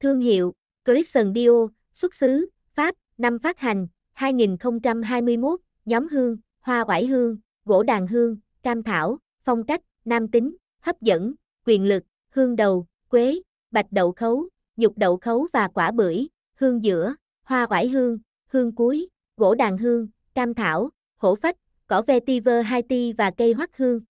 Thương hiệu, Christian Dior, xuất xứ, Pháp, năm phát hành, 2021, nhóm hương, hoa oải hương, gỗ đàn hương, cam thảo, phong cách, nam tính, hấp dẫn, quyền lực, hương đầu, quế, bạch đậu khấu, nhục đậu khấu và quả bưởi, hương giữa, hoa oải hương, hương cuối, gỗ đàn hương, cam thảo, hổ phách, cỏ vetiver Haiti và cây hoắc hương.